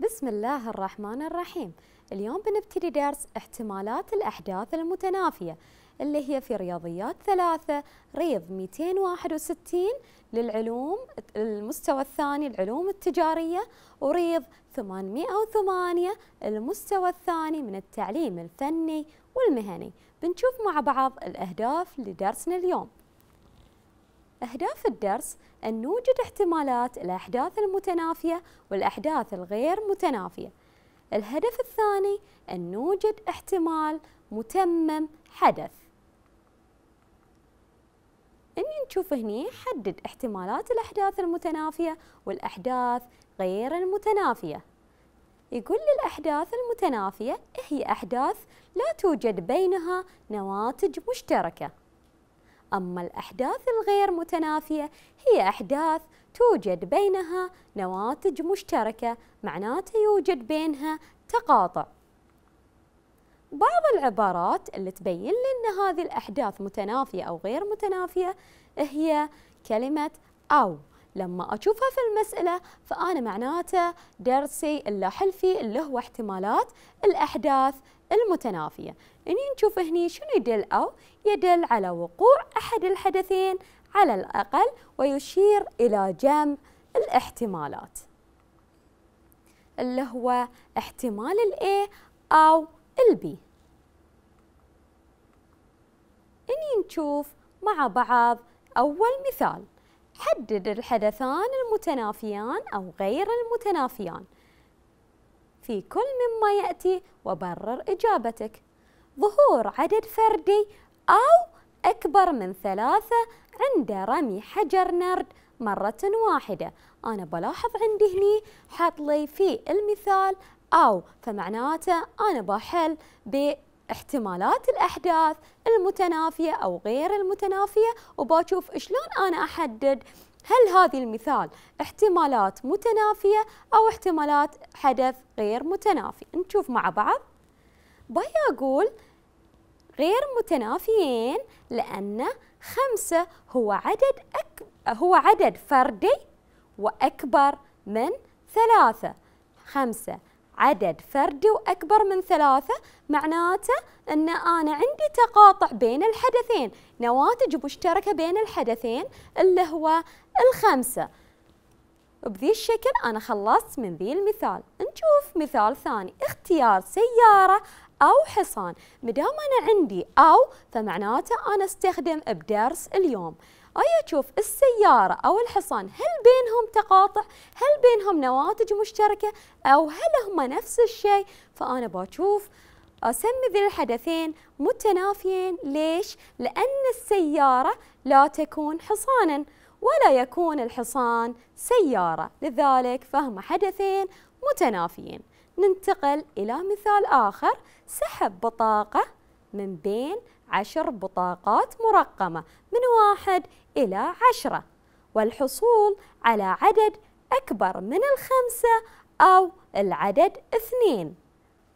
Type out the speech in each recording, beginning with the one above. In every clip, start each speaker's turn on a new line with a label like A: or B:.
A: بسم الله الرحمن الرحيم اليوم بنبتدي درس احتمالات الأحداث المتنافية اللي هي في رياضيات ثلاثة ريض 261 للعلوم المستوى الثاني العلوم التجارية وريض 808 المستوى الثاني من التعليم الفني والمهني بنشوف مع بعض الأهداف لدرسنا اليوم أهداف الدرس أن نوجد احتمالات الأحداث المتنافية والأحداث الغير متنافية الهدف الثاني أن نوجد احتمال متمم حدث إن نشوف هني حدد احتمالات الأحداث المتنافية والأحداث غير المتنافية يقول الأحداث المتنافية هي أحداث لا توجد بينها نواتج مشتركة أما الأحداث الغير متنافية هي أحداث توجد بينها نواتج مشتركة معناته يوجد بينها تقاطع بعض العبارات اللي تبين لي أن هذه الأحداث متنافية أو غير متنافية هي كلمة أو لما أشوفها في المسألة فأنا معناته درسي اللي فيه اللي هو احتمالات الأحداث المتنافية إني نشوف هني شنو يدل أو يدل على وقوع أحد الحدثين على الأقل ويشير إلى جمع الاحتمالات اللي هو احتمال الـ A أو الـ B إني نشوف مع بعض أول مثال حدد الحدثان المتنافيان أو غير المتنافيان في كل مما يأتي وبرر إجابتك ظهور عدد فردي أو أكبر من ثلاثة عند رمي حجر نرد مرة واحدة أنا بلاحظ عندي هني حط لي في المثال أو فمعناته أنا بحل باحتمالات الأحداث المتنافية أو غير المتنافية وبشوف شلون أنا أحدد هل هذه المثال احتمالات متنافية أو احتمالات حدث غير متنافي نشوف مع بعض باي أقول غير متنافيين لأن خمسة هو عدد أك... هو عدد فردي وأكبر من ثلاثة خمسة عدد فردي وأكبر من ثلاثة معناته أن أنا عندي تقاطع بين الحدثين نواتج مشتركة بين الحدثين اللي هو الخمسة بذي الشكل أنا خلصت من ذي المثال نشوف مثال ثاني اختيار سيارة أو حصان مدام أنا عندي أو فمعناته أنا استخدم بدرس اليوم أي تشوف السيارة أو الحصان هل بينهم تقاطع هل بينهم نواتج مشتركة أو هل هما نفس الشيء فأنا بشوف أسمي ذي الحدثين متنافيين ليش؟ لأن السيارة لا تكون حصاناً ولا يكون الحصان سيارة لذلك فهم حدثين متنافيين ننتقل إلى مثال آخر سحب بطاقة من بين عشر بطاقات مرقمة من واحد إلى عشرة والحصول على عدد أكبر من الخمسة أو العدد اثنين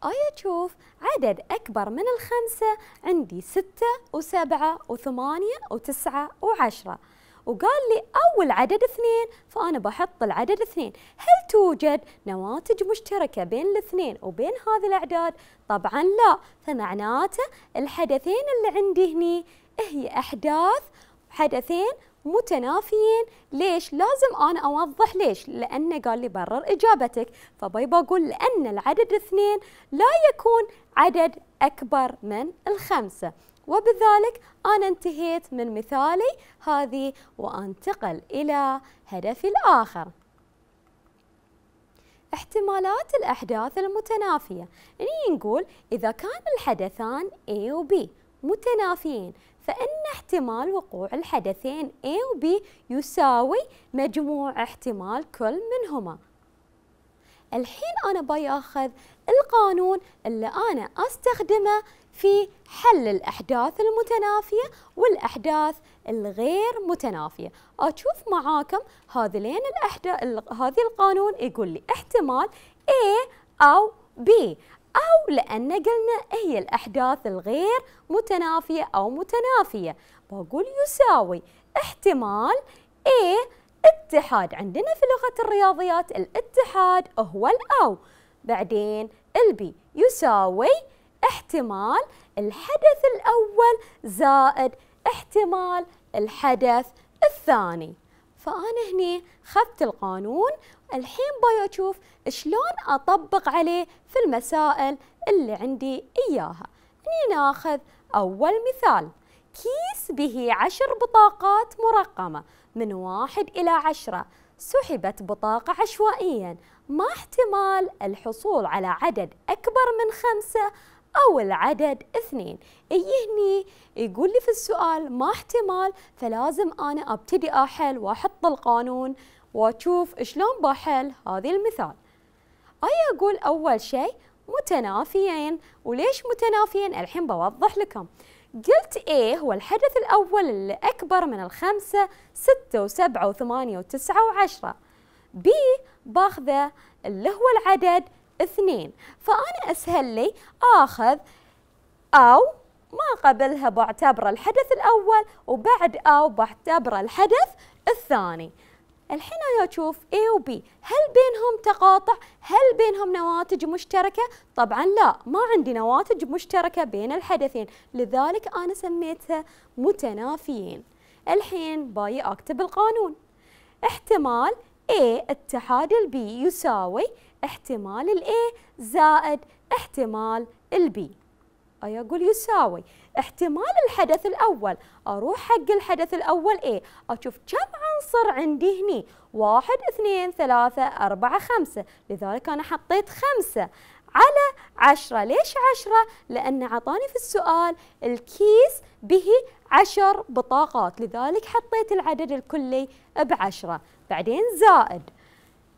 A: آية تشوف عدد أكبر من الخمسة عندي ستة وسبعة وثمانية وتسعة وعشرة وقال لي أول عدد اثنين فأنا بحط العدد اثنين هل توجد نواتج مشتركة بين الاثنين وبين هذه الأعداد؟ طبعا لا فمعناته الحدثين اللي عندي هني هي أحداث حدثين متنافيين ليش لازم أنا أوضح ليش لأنه قال لي برر إجابتك فباي بقول لأن العدد اثنين لا يكون عدد أكبر من الخمسة وبذلك أنا انتهيت من مثالي هذه وأنتقل إلى هدفي الآخر احتمالات الأحداث المتنافية يعني نقول إذا كان الحدثان A و B متنافيين فإن احتمال وقوع الحدثين A و B يساوي مجموع احتمال كل منهما الحين أنا باخذ القانون اللي أنا أستخدمه في حل الأحداث المتنافية والأحداث الغير متنافية أشوف معاكم هذين الأحداث هذه القانون يقول لي احتمال A أو B أو لأن قلنا هي الأحداث الغير متنافية أو متنافية بقول يساوي احتمال A اتحاد عندنا في لغة الرياضيات الاتحاد هو الأو بعدين البي يساوي احتمال الحدث الأول زائد احتمال الحدث الثاني فأنا هني خذت القانون الحين باي أشوف شلون أطبق عليه في المسائل اللي عندي إياها هني ناخذ أول مثال كيس به عشر بطاقات مرقمة من واحد إلى عشرة سحبت بطاقة عشوائيا ما احتمال الحصول على عدد أكبر من خمسة أو العدد اثنين يهني يقول لي في السؤال ما احتمال فلازم أنا أبتدي أحل وأحط القانون وأشوف شلون بحل هذه المثال أي أقول أول شيء متنافيين وليش متنافيين الحين بوضح لكم قلت A إيه، هو الحدث الأول اللي أكبر من الخمسة ستة وسبعة وثمانية وتسعة وعشرة B باخذه اللي هو العدد اثنين فأنا أسهل لي آخذ أو ما قبلها بعتبر الحدث الأول وبعد أو بعتبر الحدث الثاني الحين أنا أشوف A و B هل بينهم تقاطع؟ هل بينهم نواتج مشتركة؟ طبعا لا ما عندي نواتج مشتركة بين الحدثين لذلك أنا سميتها متنافيين الحين باي أكتب القانون احتمال A اتحاد ال B يساوي احتمال ال A زائد احتمال ال B أي أقول يساوي احتمال الحدث الأول أروح حق الحدث الأول A أشوف كم عنصر عندي هني واحد اثنين ثلاثة أربعة خمسة لذلك أنا حطيت خمسة على عشرة ليش عشرة؟ لأن عطاني في السؤال الكيس به عشر بطاقات لذلك حطيت العدد الكلي بعشرة بعدين زائد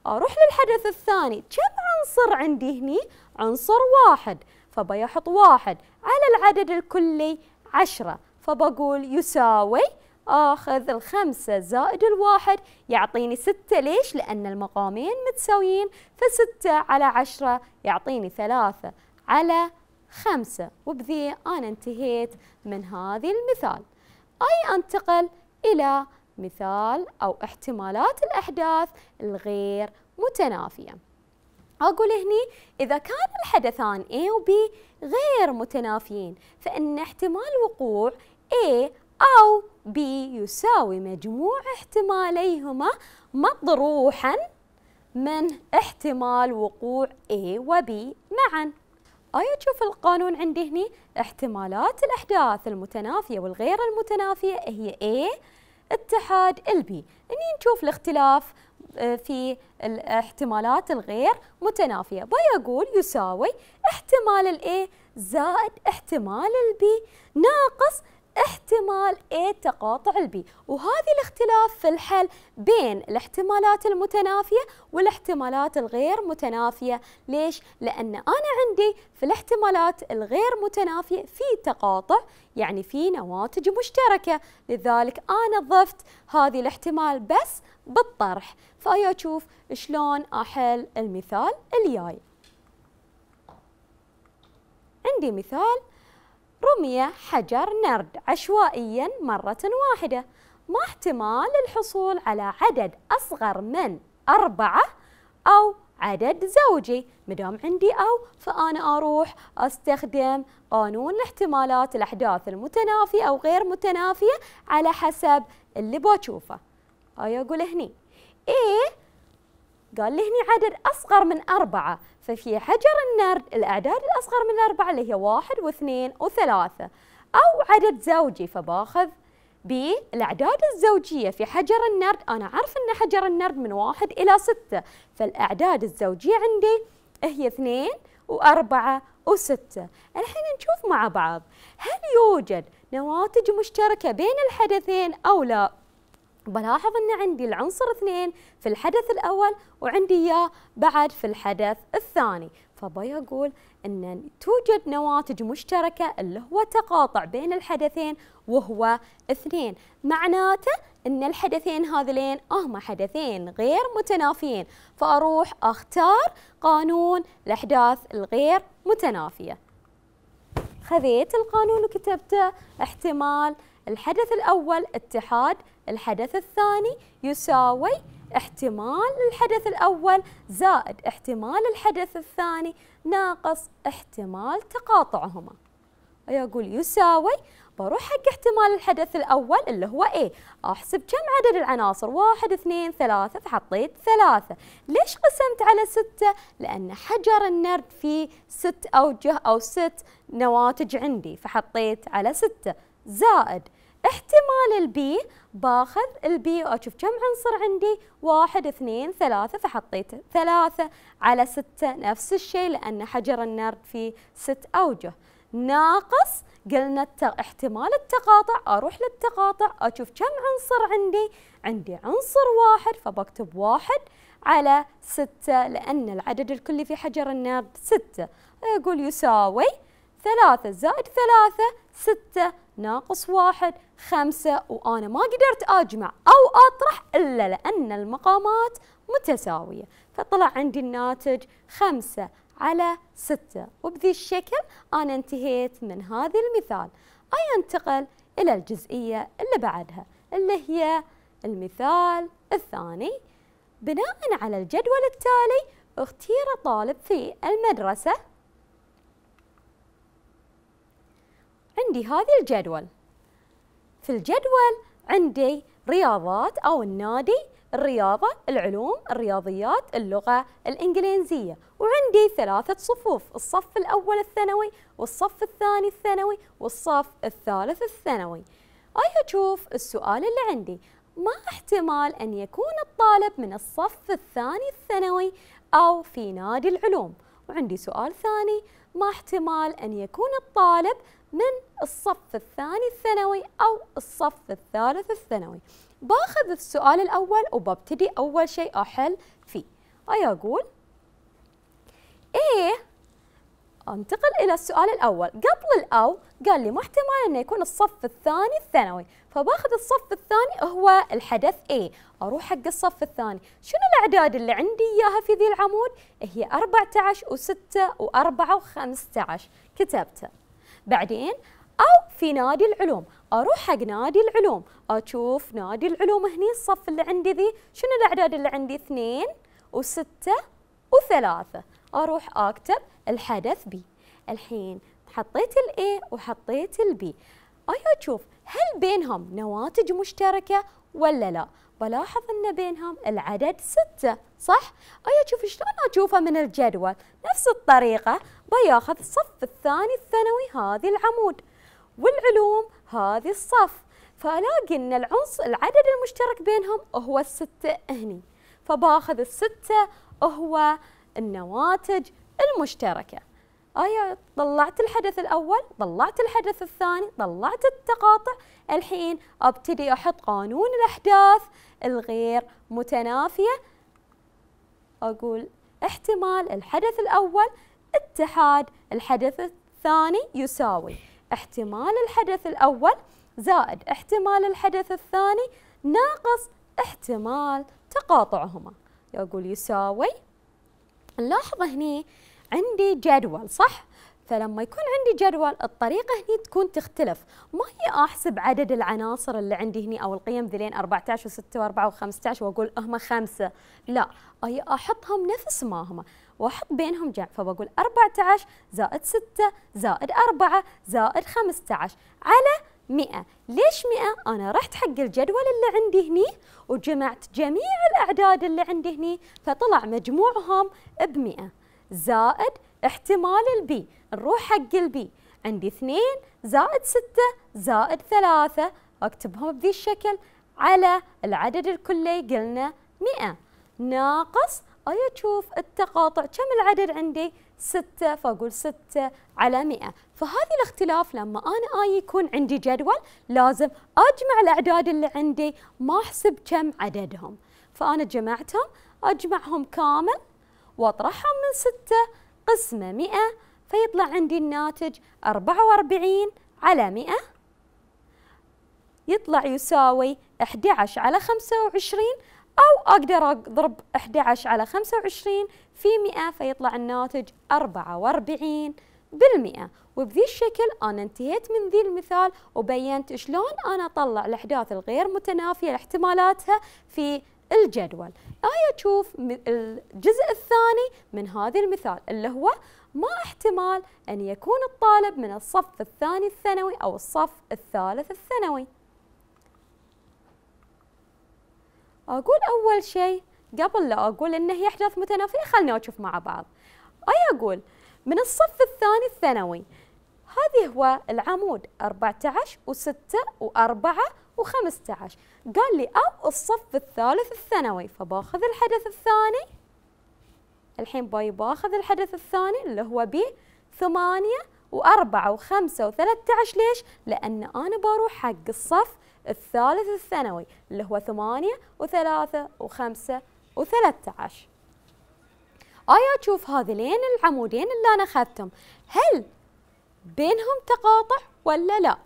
A: أروح للحدث الثاني كم عنصر عندي هني؟ عنصر واحد فبيحط واحد على العدد الكلي عشرة فبقول يساوي آخذ الخمسة زائد الواحد يعطيني ستة ليش؟ لأن المقامين متساويين فستة على عشرة يعطيني ثلاثة على خمسة وبذي أنا انتهيت من هذه المثال أي أنتقل إلى مثال أو احتمالات الأحداث الغير متنافية أقول هني إذا كان الحدثان A و B غير متنافيين فإن احتمال وقوع A أو B يساوي مجموع احتماليهما مطروحا من احتمال وقوع A و B معا أي تشوف القانون عندي هني احتمالات الأحداث المتنافية والغير المتنافية هي A اتحاد البي اني نشوف الاختلاف آه، في الاحتمالات الغير متنافية بيقول يساوي احتمال ال A زائد احتمال ال B ناقص احتمال A تقاطع B وهذه الاختلاف في الحل بين الاحتمالات المتنافية والاحتمالات الغير متنافية ليش؟ لأن أنا عندي في الاحتمالات الغير متنافية في تقاطع يعني في نواتج مشتركة لذلك أنا ضفت هذه الاحتمال بس بالطرح فأيا أشوف شلون أحل المثال الجاي عندي مثال رمي حجر نرد عشوائيا مرة واحدة ما احتمال الحصول على عدد أصغر من أربعة أو عدد زوجي مدام عندي أو فأنا أروح أستخدم قانون الاحتمالات الأحداث المتنافية أو غير متنافية على حسب اللي بشوفه أي أقول هني إيه قال لي هني عدد أصغر من أربعة ففي حجر النرد الأعداد الأصغر من أربعة اللي هي واحد واثنين وثلاثة أو عدد زوجي فباخذ بالأعداد الزوجية في حجر النرد أنا أعرف أن حجر النرد من واحد إلى ستة فالأعداد الزوجية عندي هي اثنين وأربعة وستة الحين نشوف مع بعض هل يوجد نواتج مشتركة بين الحدثين أو لا بلاحظ ان عندي العنصر اثنين في الحدث الاول وعندي اياه بعد في الحدث الثاني فبي اقول ان توجد نواتج مشتركه اللي هو تقاطع بين الحدثين وهو اثنين معناته ان الحدثين هذين هما حدثين غير متنافيين فاروح اختار قانون الاحداث الغير متنافيه خذيت القانون وكتبته احتمال الحدث الاول اتحاد الحدث الثاني يساوي احتمال الحدث الأول زائد احتمال الحدث الثاني ناقص احتمال تقاطعهما يقول يساوي بروح حق احتمال الحدث الأول اللي هو A أحسب كم عدد العناصر واحد اثنين ثلاثة فحطيت ثلاثة ليش قسمت على ستة؟ لأن حجر النرد فيه ست أوجه أو ست نواتج عندي فحطيت على ستة زائد احتمال البي باخذ البي واشوف كم عنصر عندي واحد اثنين ثلاثة فحطيت ثلاثة على ستة نفس الشيء لأن حجر النرد فيه ست أوجه ناقص قلنا احتمال التقاطع أروح للتقاطع أشوف كم عنصر عندي عندي عنصر واحد فبكتب واحد على ستة لأن العدد الكلي في حجر النرد ستة أقول يساوي ثلاثة زائد ثلاثة ستة ناقص واحد خمسة وأنا ما قدرت أجمع أو أطرح إلا لأن المقامات متساوية فطلع عندي الناتج خمسة على ستة وبذي الشكل أنا انتهيت من هذا المثال أي أنتقل إلى الجزئية اللي بعدها اللي هي المثال الثاني بناء على الجدول التالي اختير طالب في المدرسة عندي هذا الجدول في الجدول عندي رياضات أو النادي الرياضة العلوم الرياضيات اللغة الإنجليزية وعندي ثلاثة صفوف الصف الأول الثانوي والصف الثاني الثانوي والصف الثالث الثانوي أي أشوف السؤال اللي عندي ما احتمال أن يكون الطالب من الصف الثاني الثانوي أو في نادي العلوم وعندي سؤال ثاني ما احتمال أن يكون الطالب من الصف الثاني الثانوي أو الصف الثالث الثانوي باخذ السؤال الأول وببتدي أول شيء أحل فيه أي أقول إيه انتقل إلى السؤال الأول قبل الأو قال لي محتمل أنه يكون الصف الثاني الثانوي فباخذ الصف الثاني هو الحدث A أروح حق الصف الثاني شنو الأعداد اللي عندي إياها في ذي العمود هي 14 و6 و4 و15 كتبتها بعدين أو في نادي العلوم أروح حق نادي العلوم أشوف نادي العلوم هني الصف اللي عندي ذي شنو الأعداد اللي عندي اثنين وستة وثلاثة أروح أكتب الحدث بي الحين حطيت الاي وحطيت البي أي أشوف هل بينهم نواتج مشتركة ولا لا بلاحظ أن بينهم العدد ستة صح؟ أي أيوة، أشوف شلون أشوفه من الجدول نفس الطريقة بياخذ الصف الثاني الثانوي هذه العمود والعلوم هذه الصف فألاقي أن العنصر العدد المشترك بينهم هو الستة هني فباخذ الستة هو النواتج المشتركه ايوه طلعت الحدث الاول طلعت الحدث الثاني طلعت التقاطع الحين ابتدي احط قانون الاحداث الغير متنافيه اقول احتمال الحدث الاول اتحاد الحدث الثاني يساوي احتمال الحدث الاول زائد احتمال الحدث الثاني ناقص احتمال تقاطعهما يقول يساوي نلاحظ هني عندي جدول صح؟ فلما يكون عندي جدول الطريقة هني تكون تختلف ما هي أحسب عدد العناصر اللي عندي هني أو القيم ذلين 14 و6 و4 و15 وأقول هم خمسة لا أي أحطهم نفس ما هم وأحط بينهم جمع فبقول 14 زائد 6 زائد 4 زائد 15 على 100 ليش 100 أنا رحت حق الجدول اللي عندي هني وجمعت جميع الأعداد اللي عندي هني فطلع مجموعهم ب 100 زائد احتمال البي نروح حق البي عندي اثنين زائد ستة زائد ثلاثة اكتبهم بذي الشكل على العدد الكلي قلنا مئة ناقص أي أشوف التقاطع كم العدد عندي ستة فأقول ستة على مئة فهذه الاختلاف لما أنا آي يكون عندي جدول لازم أجمع الأعداد اللي عندي ما أحسب كم عددهم فأنا جمعتهم أجمعهم كامل واطرحهم من ستة قسمة مئة فيطلع عندي الناتج أربعة وأربعين على مئة يطلع يساوي 11 على 25 أو أقدر أضرب 11 على 25 في 100 فيطلع الناتج 44 بالمئة وبذي الشكل أنا انتهيت من ذي المثال وبينت شلون أنا أطلع الأحداث الغير متنافية لاحتمالاتها في الجدول آية تشوف الجزء الثاني من هذا المثال اللي هو ما احتمال أن يكون الطالب من الصف الثاني الثانوي أو الصف الثالث الثانوي أقول أول شيء قبل لا أقول أنه يحدث متنافية خلنا نشوف مع بعض أي أقول من الصف الثاني الثانوي هذه هو العمود 14 و6 و4 و15 قال لي أو الصف الثالث الثانوي فباخذ الحدث الثاني الحين باي باخذ الحدث الثاني اللي هو ب ثمانية وأربعة وخمسة وثلاثة عشر ليش؟ لأن أنا بروح حق الصف الثالث الثانوي اللي هو ثمانية وثلاثة وخمسة وثلاثة عشر آيا تشوف هذين العمودين اللي أنا أخذتهم هل بينهم تقاطع ولا لا؟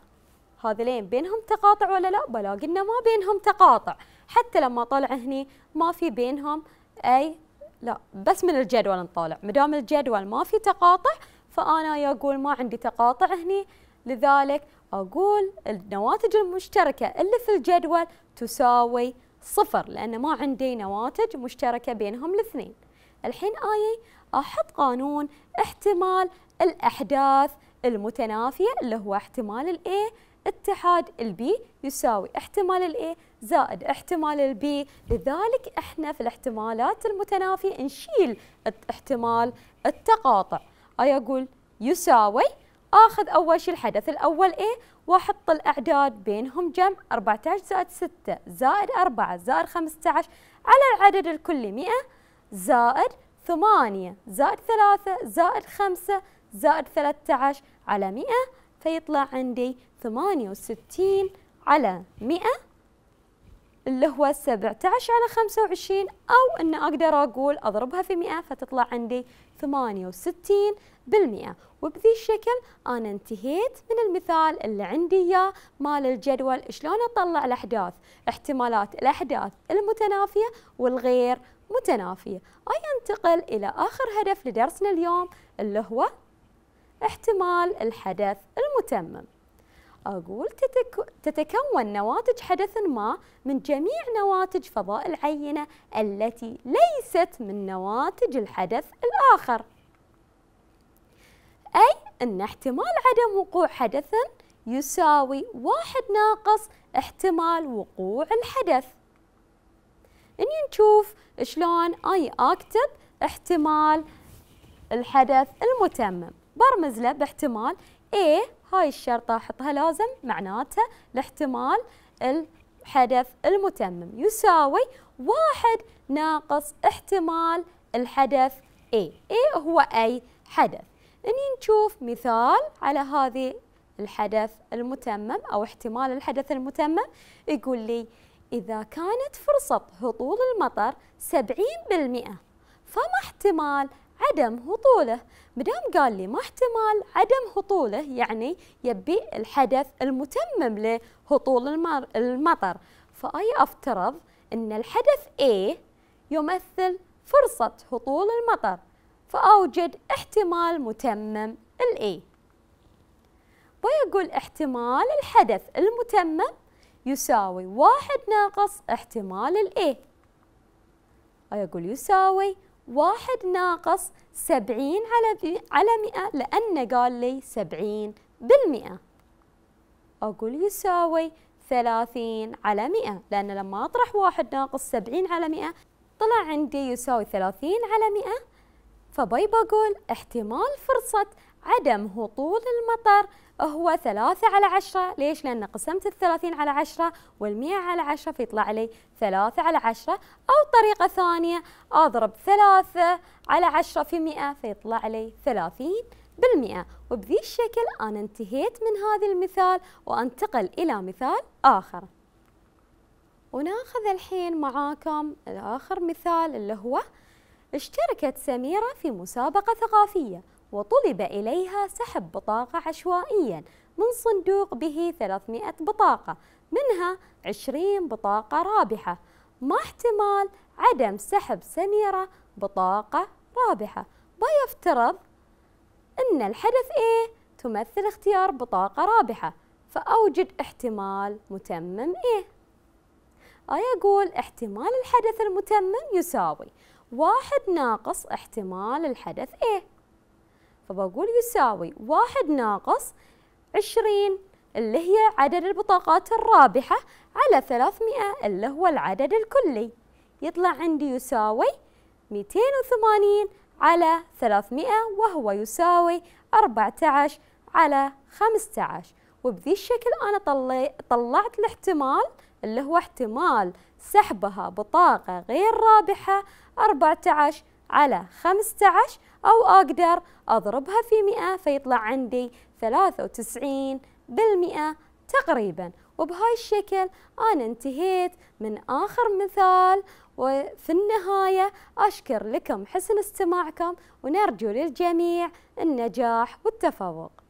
A: هذلين بينهم تقاطع ولا لا بلاقي انه ما بينهم تقاطع حتى لما طلع هني ما في بينهم اي لا بس من الجدول نطالع مدام الجدول ما في تقاطع فانا يقول ما عندي تقاطع هني لذلك اقول النواتج المشتركه اللي في الجدول تساوي صفر لان ما عندي نواتج مشتركه بينهم الاثنين الحين اي أحط قانون احتمال الأحداث المتنافية اللي هو احتمال الإيه اتحاد البي يساوي احتمال الاي زائد احتمال البي لذلك احنا في الاحتمالات المتنافية نشيل احتمال التقاطع اي اقول يساوي اخذ اول شيء الحدث الاول ايه واحط الاعداد بينهم جمع 14 زائد 6 زائد 4 زائد 15 على العدد الكلي 100 زائد 8 زائد 3 زائد 5 زائد 13 على 100 فيطلع عندي 68 على 100 اللي هو 17 على 25 أو أن أقدر أقول أضربها في 100 فتطلع عندي 68 بالمئة وبذي الشكل أنا انتهيت من المثال اللي عندي إياه مال الجدول شلون أطلع الأحداث احتمالات الأحداث المتنافية والغير متنافية أي أنتقل إلى آخر هدف لدرسنا اليوم اللي هو احتمال الحدث المتمم أقول تتك... تتكون نواتج حدث ما من جميع نواتج فضاء العينة التي ليست من نواتج الحدث الآخر أي أن احتمال عدم وقوع حدث يساوي واحد ناقص احتمال وقوع الحدث إني نشوف شلون أي أكتب احتمال الحدث المتمم برمز له باحتمال A هاي الشرطة أحطها لازم معناتها الاحتمال الحدث المتمم يساوي واحد ناقص احتمال الحدث A A هو أي حدث إني نشوف مثال على هذه الحدث المتمم أو احتمال الحدث المتمم يقول لي إذا كانت فرصة هطول المطر 70% فما احتمال عدم هطوله مدام قال لي ما احتمال عدم هطوله يعني يبي الحدث المتمم لهطول المطر فأي أفترض أن الحدث A يمثل فرصة هطول المطر فأوجد احتمال متمم الـ A ويقول احتمال الحدث المتمم يساوي واحد ناقص احتمال الـ A ويقول يساوي واحد ناقص سبعين على على مئة لأنه قال لي سبعين بالمئة أقول يساوي ثلاثين على مئة لأن لما أطرح واحد ناقص سبعين على مئة طلع عندي يساوي ثلاثين على مئة فبيبقى بقول احتمال فرصة عدم هطول المطر هو ثلاثة على عشرة ليش؟ لأن قسمت الثلاثين على عشرة والمية على عشرة فيطلع لي ثلاثة على عشرة أو طريقة ثانية أضرب ثلاثة على عشرة في مئة فيطلع لي ثلاثين بالمئة وبذي الشكل أنا انتهيت من هذا المثال وأنتقل إلى مثال آخر وناخذ الحين معاكم الآخر مثال اللي هو اشتركت سميرة في مسابقة ثقافية وطلب إليها سحب بطاقة عشوائيا من صندوق به 300 بطاقة منها 20 بطاقة رابحة ما احتمال عدم سحب سميرة بطاقة رابحة ويفترض أن الحدث A تمثل اختيار بطاقة رابحة فأوجد احتمال متمم A يقول احتمال الحدث المتمم يساوي واحد ناقص احتمال الحدث A فبقول يساوي واحد ناقص عشرين اللي هي عدد البطاقات الرابحة على ثلاثمائة اللي هو العدد الكلي يطلع عندي يساوي ميتين وثمانين على ثلاثمائة وهو يساوي أربعة عشر على خمسة عشر وبذي الشكل أنا طلعت الاحتمال اللي هو احتمال سحبها بطاقة غير رابحة أربعة عشر على خمسة عشر أو أقدر أضربها في مئة فيطلع عندي ثلاثة وتسعين بالمئة تقريبا وبهاي الشكل أنا انتهيت من آخر مثال وفي النهاية أشكر لكم حسن استماعكم ونرجو للجميع النجاح والتفوق